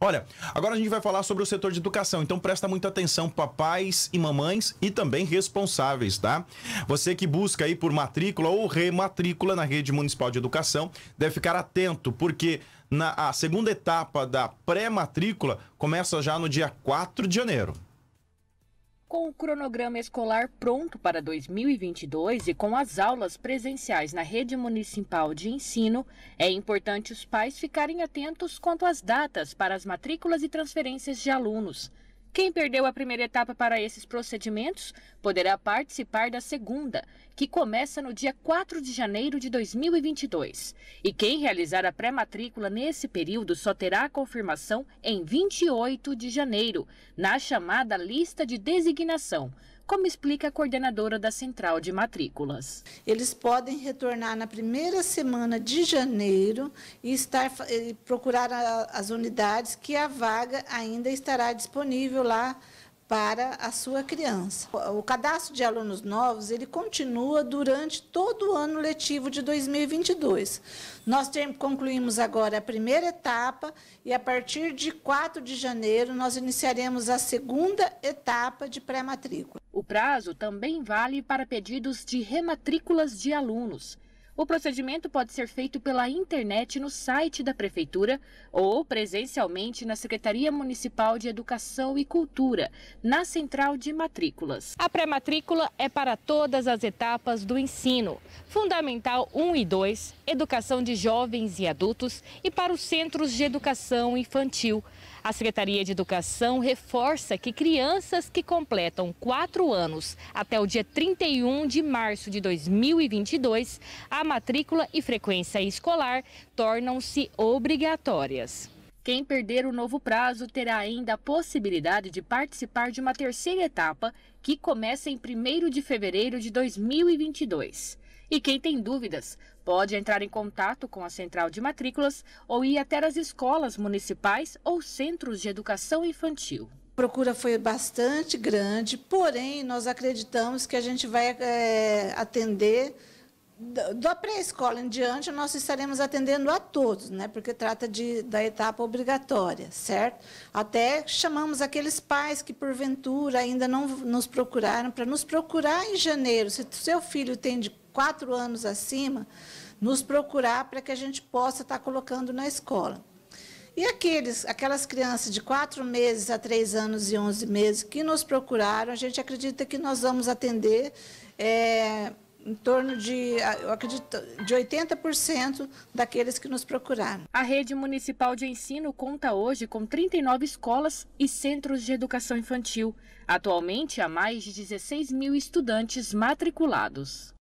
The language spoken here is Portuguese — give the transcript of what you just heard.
Olha, agora a gente vai falar sobre o setor de educação, então presta muita atenção, papais e mamães e também responsáveis, tá? Você que busca aí por matrícula ou rematrícula na rede municipal de educação deve ficar atento, porque na a segunda etapa da pré-matrícula começa já no dia 4 de janeiro. Com o cronograma escolar pronto para 2022 e com as aulas presenciais na rede municipal de ensino, é importante os pais ficarem atentos quanto às datas para as matrículas e transferências de alunos. Quem perdeu a primeira etapa para esses procedimentos poderá participar da segunda, que começa no dia 4 de janeiro de 2022. E quem realizar a pré-matrícula nesse período só terá a confirmação em 28 de janeiro, na chamada lista de designação como explica a coordenadora da Central de Matrículas. Eles podem retornar na primeira semana de janeiro e, estar, e procurar a, as unidades que a vaga ainda estará disponível lá para a sua criança. O cadastro de alunos novos, ele continua durante todo o ano letivo de 2022. Nós concluímos agora a primeira etapa e a partir de 4 de janeiro nós iniciaremos a segunda etapa de pré-matrícula. O prazo também vale para pedidos de rematrículas de alunos. O procedimento pode ser feito pela internet no site da Prefeitura ou presencialmente na Secretaria Municipal de Educação e Cultura, na Central de Matrículas. A pré-matrícula é para todas as etapas do ensino: Fundamental 1 e 2, Educação de Jovens e Adultos e para os Centros de Educação Infantil. A Secretaria de Educação reforça que crianças que completam 4 anos até o dia 31 de março de 2022, a matrícula e frequência escolar tornam-se obrigatórias. Quem perder o novo prazo terá ainda a possibilidade de participar de uma terceira etapa, que começa em 1 de fevereiro de 2022. E quem tem dúvidas, pode entrar em contato com a central de matrículas ou ir até as escolas municipais ou centros de educação infantil. A procura foi bastante grande, porém, nós acreditamos que a gente vai é, atender da pré-escola em diante, nós estaremos atendendo a todos, né? porque trata de, da etapa obrigatória, certo? Até chamamos aqueles pais que, porventura, ainda não nos procuraram, para nos procurar em janeiro. Se seu filho tem de quatro anos acima, nos procurar para que a gente possa estar colocando na escola. E aqueles, aquelas crianças de quatro meses a três anos e onze meses que nos procuraram, a gente acredita que nós vamos atender. É, em torno de, eu acredito, de 80% daqueles que nos procuraram. A rede municipal de ensino conta hoje com 39 escolas e centros de educação infantil. Atualmente há mais de 16 mil estudantes matriculados.